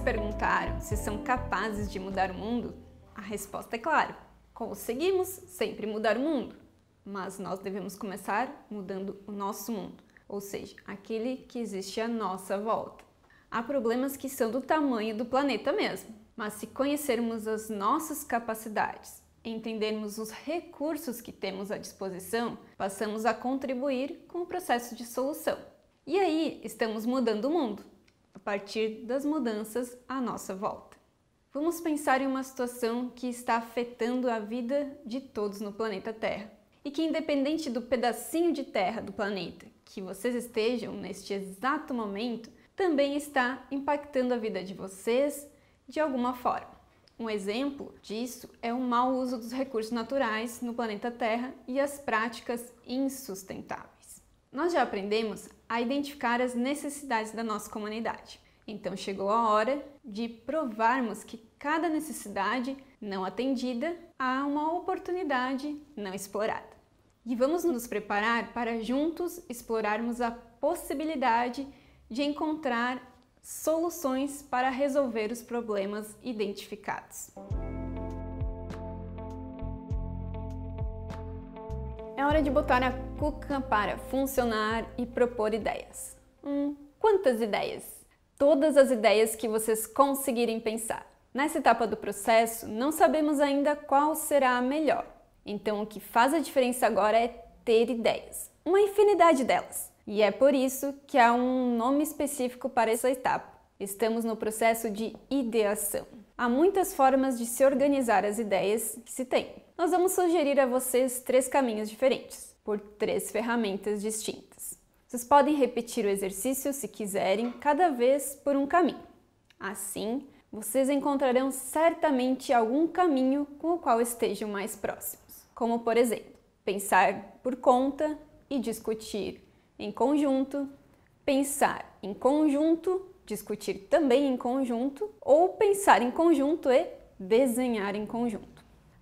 se perguntaram se são capazes de mudar o mundo? A resposta é clara: conseguimos sempre mudar o mundo, mas nós devemos começar mudando o nosso mundo, ou seja, aquele que existe à nossa volta. Há problemas que são do tamanho do planeta mesmo, mas se conhecermos as nossas capacidades, entendermos os recursos que temos à disposição, passamos a contribuir com o processo de solução. E aí estamos mudando o mundo partir das mudanças à nossa volta. Vamos pensar em uma situação que está afetando a vida de todos no planeta Terra e que, independente do pedacinho de terra do planeta que vocês estejam neste exato momento, também está impactando a vida de vocês de alguma forma. Um exemplo disso é o mau uso dos recursos naturais no planeta Terra e as práticas insustentáveis. Nós já aprendemos a identificar as necessidades da nossa comunidade. Então chegou a hora de provarmos que cada necessidade não atendida há uma oportunidade não explorada. E vamos nos preparar para juntos explorarmos a possibilidade de encontrar soluções para resolver os problemas identificados. É hora de botar a cuca para funcionar e propor ideias. Hum, quantas ideias? Todas as ideias que vocês conseguirem pensar. Nessa etapa do processo, não sabemos ainda qual será a melhor. Então, o que faz a diferença agora é ter ideias, uma infinidade delas. E é por isso que há um nome específico para essa etapa. Estamos no processo de ideação. Há muitas formas de se organizar as ideias que se tem. Nós vamos sugerir a vocês três caminhos diferentes, por três ferramentas distintas. Vocês podem repetir o exercício, se quiserem, cada vez por um caminho. Assim, vocês encontrarão certamente algum caminho com o qual estejam mais próximos. Como, por exemplo, pensar por conta e discutir em conjunto, pensar em conjunto discutir também em conjunto ou pensar em conjunto e desenhar em conjunto.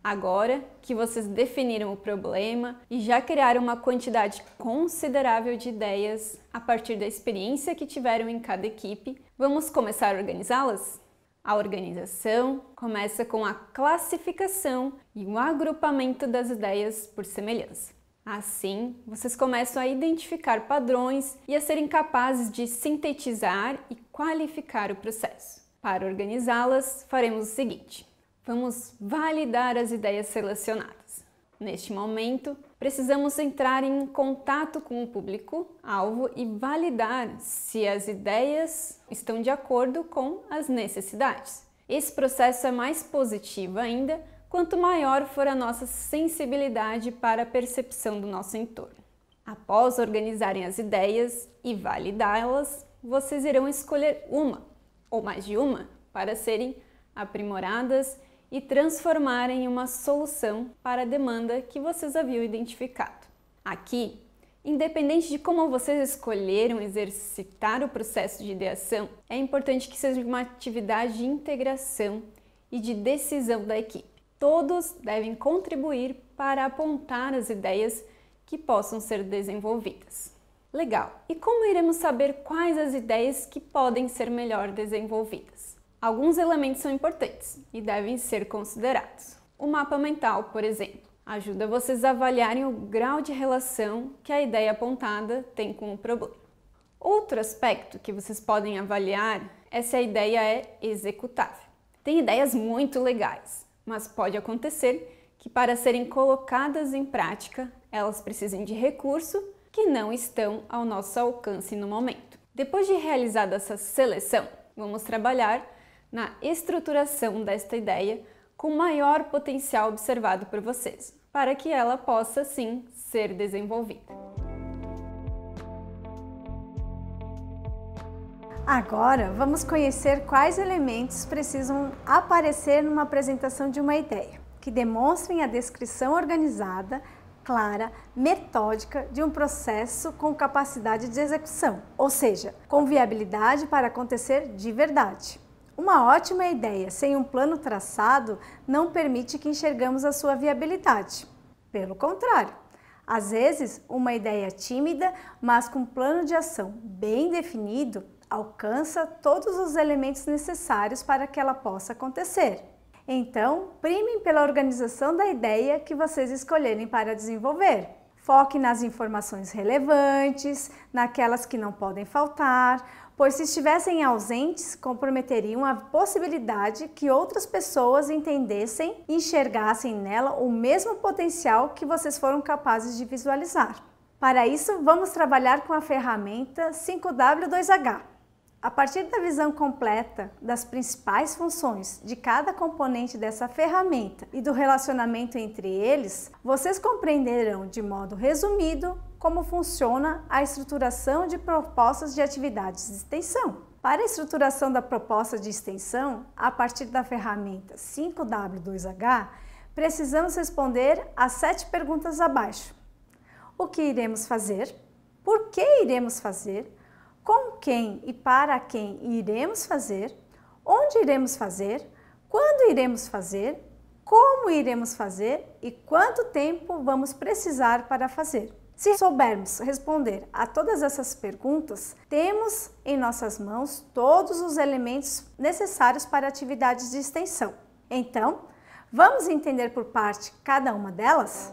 Agora que vocês definiram o problema e já criaram uma quantidade considerável de ideias a partir da experiência que tiveram em cada equipe, vamos começar a organizá-las? A organização começa com a classificação e o agrupamento das ideias por semelhança. Assim, vocês começam a identificar padrões e a serem capazes de sintetizar e qualificar o processo. Para organizá-las, faremos o seguinte: vamos validar as ideias selecionadas. Neste momento, precisamos entrar em contato com o público-alvo e validar se as ideias estão de acordo com as necessidades. Esse processo é mais positivo ainda quanto maior for a nossa sensibilidade para a percepção do nosso entorno. Após organizarem as ideias e validá-las, vocês irão escolher uma ou mais de uma para serem aprimoradas e transformarem em uma solução para a demanda que vocês haviam identificado. Aqui, independente de como vocês escolheram exercitar o processo de ideação, é importante que seja uma atividade de integração e de decisão da equipe. Todos devem contribuir para apontar as ideias que possam ser desenvolvidas. Legal! E como iremos saber quais as ideias que podem ser melhor desenvolvidas? Alguns elementos são importantes e devem ser considerados. O mapa mental, por exemplo, ajuda vocês a avaliarem o grau de relação que a ideia apontada tem com o problema. Outro aspecto que vocês podem avaliar é se a ideia é executável. Tem ideias muito legais, mas pode acontecer que, para serem colocadas em prática, elas precisem de recurso que não estão ao nosso alcance no momento. Depois de realizada essa seleção, vamos trabalhar na estruturação desta ideia com maior potencial observado por vocês, para que ela possa sim ser desenvolvida. Agora vamos conhecer quais elementos precisam aparecer numa apresentação de uma ideia, que demonstrem a descrição organizada, clara, metódica de um processo com capacidade de execução, ou seja, com viabilidade para acontecer de verdade. Uma ótima ideia sem um plano traçado não permite que enxergamos a sua viabilidade. Pelo contrário, às vezes, uma ideia tímida, mas com um plano de ação bem definido, alcança todos os elementos necessários para que ela possa acontecer. Então, primem pela organização da ideia que vocês escolherem para desenvolver. Foque nas informações relevantes, naquelas que não podem faltar, pois se estivessem ausentes, comprometeriam a possibilidade que outras pessoas entendessem e enxergassem nela o mesmo potencial que vocês foram capazes de visualizar. Para isso, vamos trabalhar com a ferramenta 5W2H. A partir da visão completa das principais funções de cada componente dessa ferramenta e do relacionamento entre eles, vocês compreenderão de modo resumido como funciona a estruturação de propostas de atividades de extensão. Para a estruturação da proposta de extensão, a partir da ferramenta 5W2H, precisamos responder às sete perguntas abaixo. O que iremos fazer? Por que iremos fazer? com quem e para quem iremos fazer, onde iremos fazer, quando iremos fazer, como iremos fazer e quanto tempo vamos precisar para fazer. Se soubermos responder a todas essas perguntas, temos em nossas mãos todos os elementos necessários para atividades de extensão. Então, vamos entender por parte cada uma delas?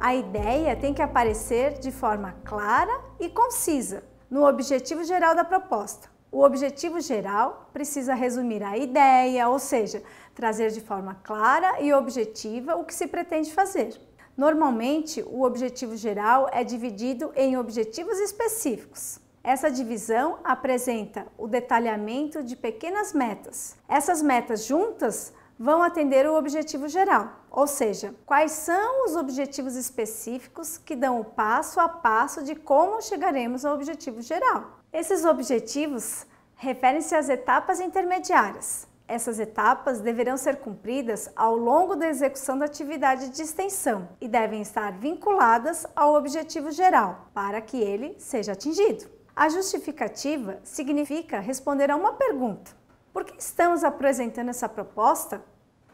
A ideia tem que aparecer de forma clara e concisa no objetivo geral da proposta. O objetivo geral precisa resumir a ideia, ou seja, trazer de forma clara e objetiva o que se pretende fazer. Normalmente, o objetivo geral é dividido em objetivos específicos. Essa divisão apresenta o detalhamento de pequenas metas. Essas metas juntas vão atender o objetivo geral, ou seja, quais são os objetivos específicos que dão o passo a passo de como chegaremos ao objetivo geral. Esses objetivos referem-se às etapas intermediárias. Essas etapas deverão ser cumpridas ao longo da execução da atividade de extensão e devem estar vinculadas ao objetivo geral para que ele seja atingido. A justificativa significa responder a uma pergunta. Por que estamos apresentando essa proposta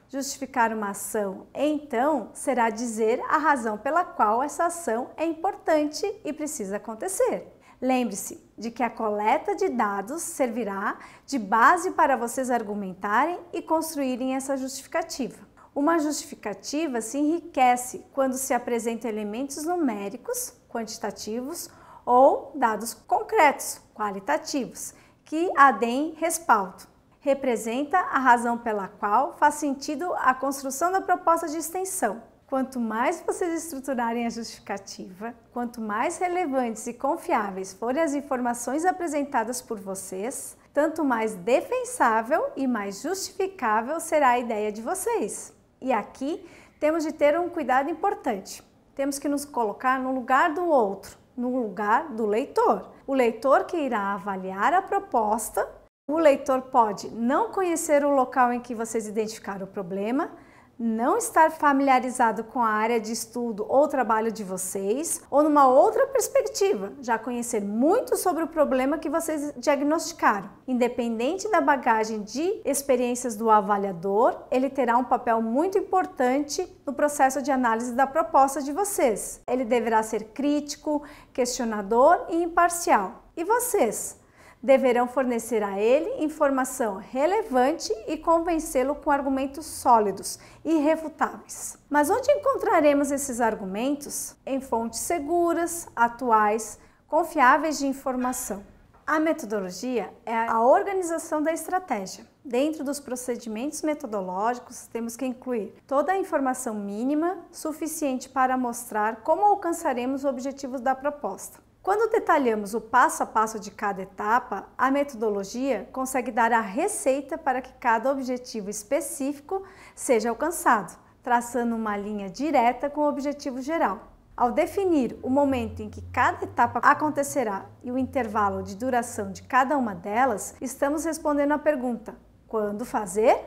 justificar uma ação, então será dizer a razão pela qual essa ação é importante e precisa acontecer. Lembre-se de que a coleta de dados servirá de base para vocês argumentarem e construírem essa justificativa. Uma justificativa se enriquece quando se apresenta elementos numéricos, quantitativos ou dados concretos, qualitativos, que a deem respaldo representa a razão pela qual faz sentido a construção da proposta de extensão. Quanto mais vocês estruturarem a justificativa, quanto mais relevantes e confiáveis forem as informações apresentadas por vocês, tanto mais defensável e mais justificável será a ideia de vocês. E aqui temos de ter um cuidado importante. Temos que nos colocar no lugar do outro, no lugar do leitor. O leitor que irá avaliar a proposta o leitor pode não conhecer o local em que vocês identificaram o problema, não estar familiarizado com a área de estudo ou trabalho de vocês, ou numa outra perspectiva, já conhecer muito sobre o problema que vocês diagnosticaram. Independente da bagagem de experiências do avaliador, ele terá um papel muito importante no processo de análise da proposta de vocês. Ele deverá ser crítico, questionador e imparcial. E vocês? deverão fornecer a ele informação relevante e convencê-lo com argumentos sólidos e refutáveis. Mas onde encontraremos esses argumentos? Em fontes seguras, atuais, confiáveis de informação. A metodologia é a organização da estratégia. Dentro dos procedimentos metodológicos, temos que incluir toda a informação mínima suficiente para mostrar como alcançaremos os objetivos da proposta. Quando detalhamos o passo a passo de cada etapa, a metodologia consegue dar a receita para que cada objetivo específico seja alcançado, traçando uma linha direta com o objetivo geral. Ao definir o momento em que cada etapa acontecerá e o intervalo de duração de cada uma delas, estamos respondendo à pergunta: quando fazer?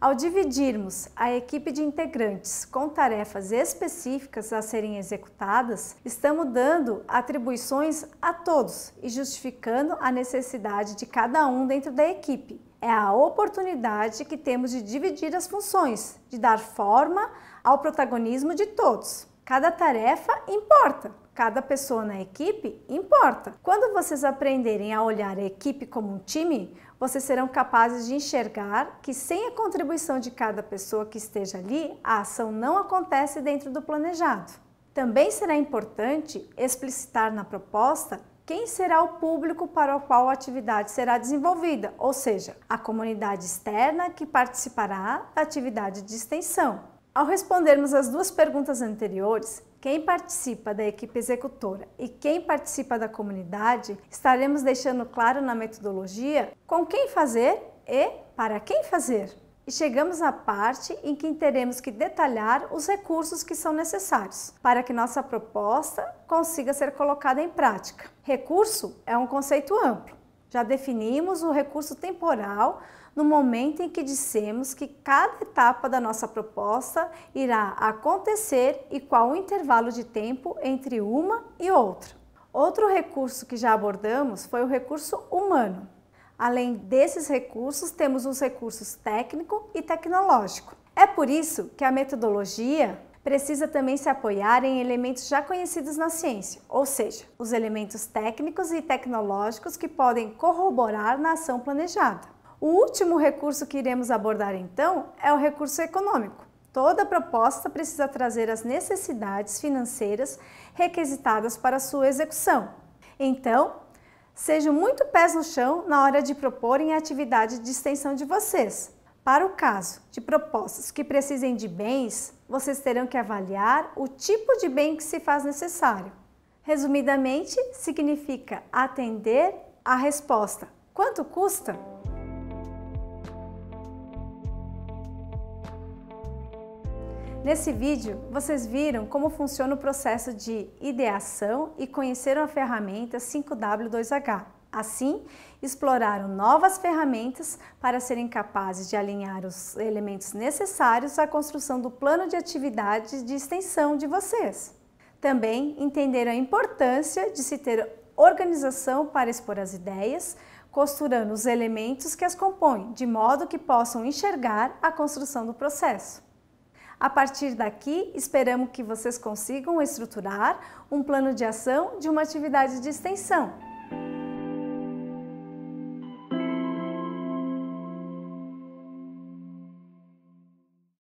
Ao dividirmos a equipe de integrantes com tarefas específicas a serem executadas, estamos dando atribuições a todos e justificando a necessidade de cada um dentro da equipe. É a oportunidade que temos de dividir as funções, de dar forma ao protagonismo de todos. Cada tarefa importa, cada pessoa na equipe importa. Quando vocês aprenderem a olhar a equipe como um time, vocês serão capazes de enxergar que sem a contribuição de cada pessoa que esteja ali, a ação não acontece dentro do planejado. Também será importante explicitar na proposta quem será o público para o qual a atividade será desenvolvida, ou seja, a comunidade externa que participará da atividade de extensão. Ao respondermos as duas perguntas anteriores, quem participa da equipe executora e quem participa da comunidade, estaremos deixando claro na metodologia com quem fazer e para quem fazer. E chegamos à parte em que teremos que detalhar os recursos que são necessários para que nossa proposta consiga ser colocada em prática. Recurso é um conceito amplo. Já definimos o recurso temporal, no momento em que dissemos que cada etapa da nossa proposta irá acontecer e qual o intervalo de tempo entre uma e outra. Outro recurso que já abordamos foi o recurso humano. Além desses recursos, temos os recursos técnico e tecnológico. É por isso que a metodologia precisa também se apoiar em elementos já conhecidos na ciência, ou seja, os elementos técnicos e tecnológicos que podem corroborar na ação planejada. O último recurso que iremos abordar então é o recurso econômico. Toda proposta precisa trazer as necessidades financeiras requisitadas para sua execução. Então, sejam muito pés no chão na hora de proporem a atividade de extensão de vocês. Para o caso de propostas que precisem de bens, vocês terão que avaliar o tipo de bem que se faz necessário. Resumidamente, significa atender à resposta. Quanto custa? Nesse vídeo, vocês viram como funciona o processo de ideação e conheceram a ferramenta 5W2H. Assim, exploraram novas ferramentas para serem capazes de alinhar os elementos necessários à construção do plano de atividades de extensão de vocês. Também entenderam a importância de se ter organização para expor as ideias, costurando os elementos que as compõem, de modo que possam enxergar a construção do processo. A partir daqui, esperamos que vocês consigam estruturar um plano de ação de uma atividade de extensão.